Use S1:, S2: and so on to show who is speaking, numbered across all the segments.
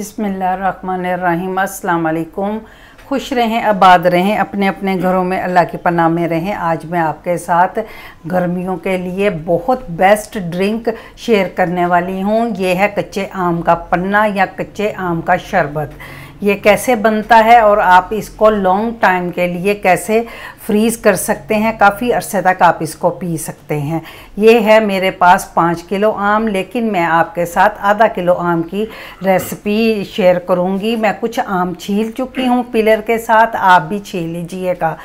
S1: बिसमीम् अल्लाम खुश रहें आबाद रहें अपने अपने घरों में अल्लाह की पनाह में रहें आज मैं आपके साथ गर्मियों के लिए बहुत बेस्ट ड्रिंक शेयर करने वाली हूँ ये है कच्चे आम का पन्ना या कच्चे आम का शरबत ये कैसे बनता है और आप इसको लॉन्ग टाइम के लिए कैसे फ्रीज़ कर सकते हैं काफ़ी अरसे तक आप इसको पी सकते हैं ये है मेरे पास पाँच किलो आम लेकिन मैं आपके साथ आधा किलो आम की रेसिपी शेयर करूँगी मैं कुछ आम छील चुकी हूँ पिलर के साथ आप भी छील लीजिएगा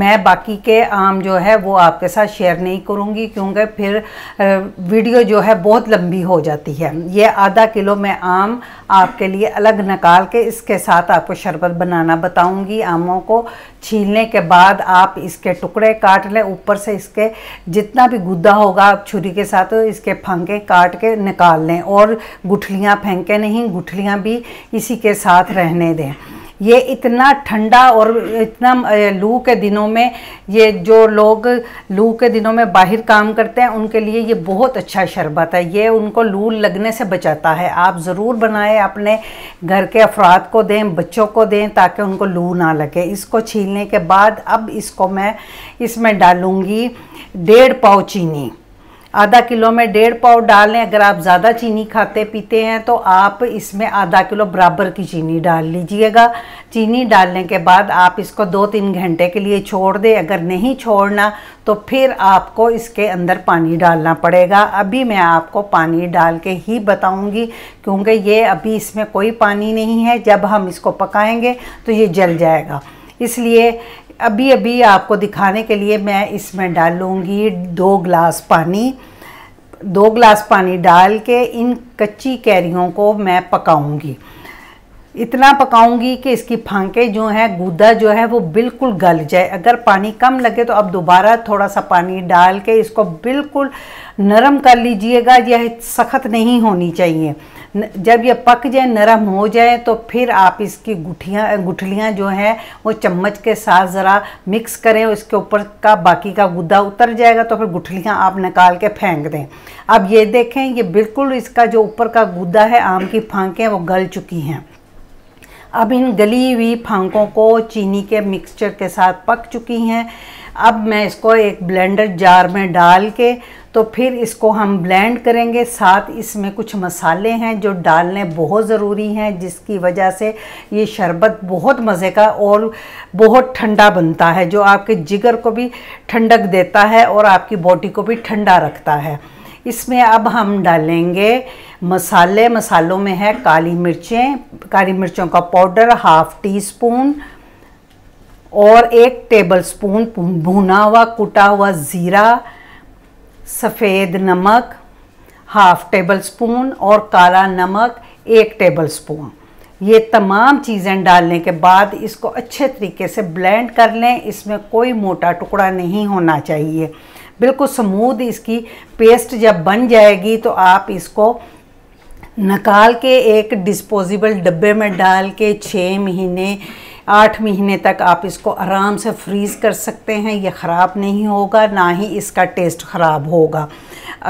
S1: मैं बाकी के आम जो है वो आपके साथ शेयर नहीं करूँगी क्योंकि फिर वीडियो जो है बहुत लंबी हो जाती है ये आधा किलो मैं आम आपके लिए अलग निकाल के इसके साथ आपको शरबत बनाना बताऊँगी आमों को छीलने के बाद आप आप इसके टुकड़े काट लें ऊपर से इसके जितना भी गुद्दा होगा आप छुरी के साथ इसके फंके काट के निकाल लें और गुठलियाँ फेंकें नहीं गुठलियाँ भी इसी के साथ रहने दें ये इतना ठंडा और इतना लू के दिनों में ये जो लोग लू के दिनों में बाहर काम करते हैं उनके लिए ये बहुत अच्छा शरबत है ये उनको लू लगने से बचाता है आप ज़रूर बनाएं अपने घर के अफराद को दें बच्चों को दें ताकि उनको लू ना लगे इसको छीलने के बाद अब इसको मैं इसमें डालूँगी डेढ़ पाव चीनी आधा किलो में डेढ़ पाव डाल लें अगर आप ज़्यादा चीनी खाते पीते हैं तो आप इसमें आधा किलो बराबर की चीनी डाल लीजिएगा चीनी डालने के बाद आप इसको दो तीन घंटे के लिए छोड़ दें अगर नहीं छोड़ना तो फिर आपको इसके अंदर पानी डालना पड़ेगा अभी मैं आपको पानी डाल के ही बताऊंगी क्योंकि ये अभी इसमें कोई पानी नहीं है जब हम इसको पकाएंगे तो ये जल जाएगा इसलिए अभी अभी आपको दिखाने के लिए मैं इसमें डालूंगी दो ग्लास पानी दो ग्लास पानी डाल के इन कच्ची कैरियों को मैं पकाऊंगी इतना पकाऊंगी कि इसकी फांके जो हैं गूदा जो है वो बिल्कुल गल जाए अगर पानी कम लगे तो अब दोबारा थोड़ा सा पानी डाल के इसको बिल्कुल नरम कर लीजिएगा यह सख्त नहीं होनी चाहिए जब ये पक जाए नरम हो जाए तो फिर आप इसकी गुठियाँ गुठलियाँ जो हैं वो चम्मच के साथ ज़रा मिक्स करें उसके ऊपर का बाकी का गुद्दा उतर जाएगा तो फिर गुठलियाँ आप निकाल के फेंक दें अब ये देखें ये बिल्कुल इसका जो ऊपर का गुद्दा है आम की फांकें वो गल चुकी हैं अब इन गली हुई फांकों को चीनी के मिक्सचर के साथ पक चुकी हैं अब मैं इसको एक ब्लेंडर जार में डाल के तो फिर इसको हम ब्लेंड करेंगे साथ इसमें कुछ मसाले हैं जो डालने बहुत ज़रूरी हैं जिसकी वजह से ये शरबत बहुत मज़े का और बहुत ठंडा बनता है जो आपके जिगर को भी ठंडक देता है और आपकी बॉडी को भी ठंडा रखता है इसमें अब हम डालेंगे मसाले मसालों में है काली मिर्चें काली मिर्चों का पाउडर हाफ़ टी स्पून और एक टेबल स्पून भुना हुआ कुटा हुआ ज़ीरा सफ़ेद नमक हाफ टेबल स्पून और काला नमक एक टेबल स्पून ये तमाम चीज़ें डालने के बाद इसको अच्छे तरीके से ब्लेंड कर लें इसमें कोई मोटा टुकड़ा नहीं होना चाहिए बिल्कुल स्मूद इसकी पेस्ट जब बन जाएगी तो आप इसको निकाल के एक डिस्पोजेबल डब्बे में डाल के छः महीने आठ महीने तक आप इसको आराम से फ्रीज़ कर सकते हैं ये ख़राब नहीं होगा ना ही इसका टेस्ट ख़राब होगा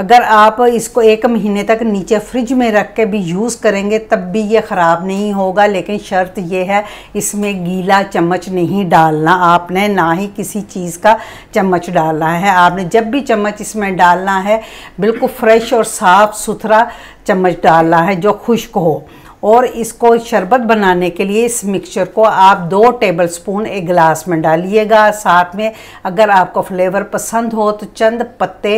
S1: अगर आप इसको एक महीने तक नीचे फ्रिज में रख के भी यूज़ करेंगे तब भी ये ख़राब नहीं होगा लेकिन शर्त यह है इसमें गीला चम्मच नहीं डालना आपने ना ही किसी चीज़ का चम्मच डालना है आपने जब भी चम्मच इसमें डालना है बिल्कुल फ्रेश और साफ़ सुथरा चम्मच डालना है जो खुश्क हो और इसको शरबत बनाने के लिए इस मिक्सचर को आप दो टेबलस्पून एक गिलास में डालिएगा साथ में अगर आपको फ्लेवर पसंद हो तो चंद पत्ते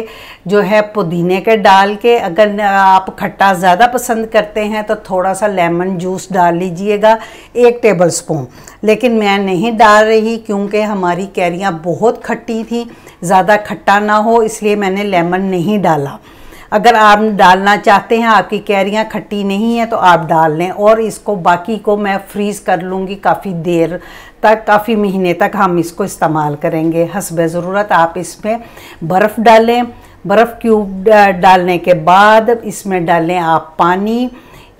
S1: जो है पुदीने के डाल के अगर आप खट्टा ज़्यादा पसंद करते हैं तो थोड़ा सा लेमन जूस डाल लीजिएगा एक टेबलस्पून लेकिन मैं नहीं डाल रही क्योंकि हमारी कैरियाँ बहुत खट्टी थी ज़्यादा खट्टा ना हो इसलिए मैंने लेमन नहीं डाला अगर आप डालना चाहते हैं आपकी कैरियाँ खट्टी नहीं है तो आप डाल लें और इसको बाकी को मैं फ्रीज़ कर लूँगी काफ़ी देर तक काफ़ी महीने तक हम इसको इस्तेमाल करेंगे हसब ज़रूरत आप इसमें बर्फ़ डालें बर्फ़ क्यूब डालने के बाद इसमें डालें आप पानी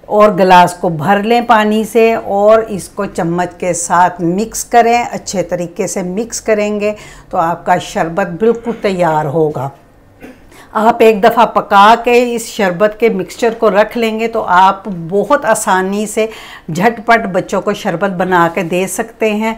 S1: और गिलास को भर लें पानी से और इसको चम्मच के साथ मिक्स करें अच्छे तरीके से मिक्स करेंगे तो आपका शरबत बिल्कुल तैयार होगा आप एक दफ़ा पका के इस शरबत के मिक्सचर को रख लेंगे तो आप बहुत आसानी से झटपट बच्चों को शरबत बना के दे सकते हैं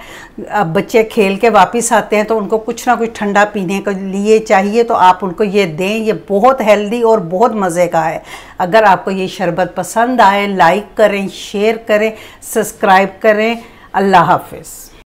S1: अब बच्चे खेल के वापस आते हैं तो उनको कुछ ना कुछ ठंडा पीने के लिए चाहिए तो आप उनको ये दें ये बहुत हेल्दी और बहुत मज़े का है अगर आपको ये शरबत पसंद आए लाइक करें शेयर करें सब्सक्राइब करें अल्लाह हाफिज़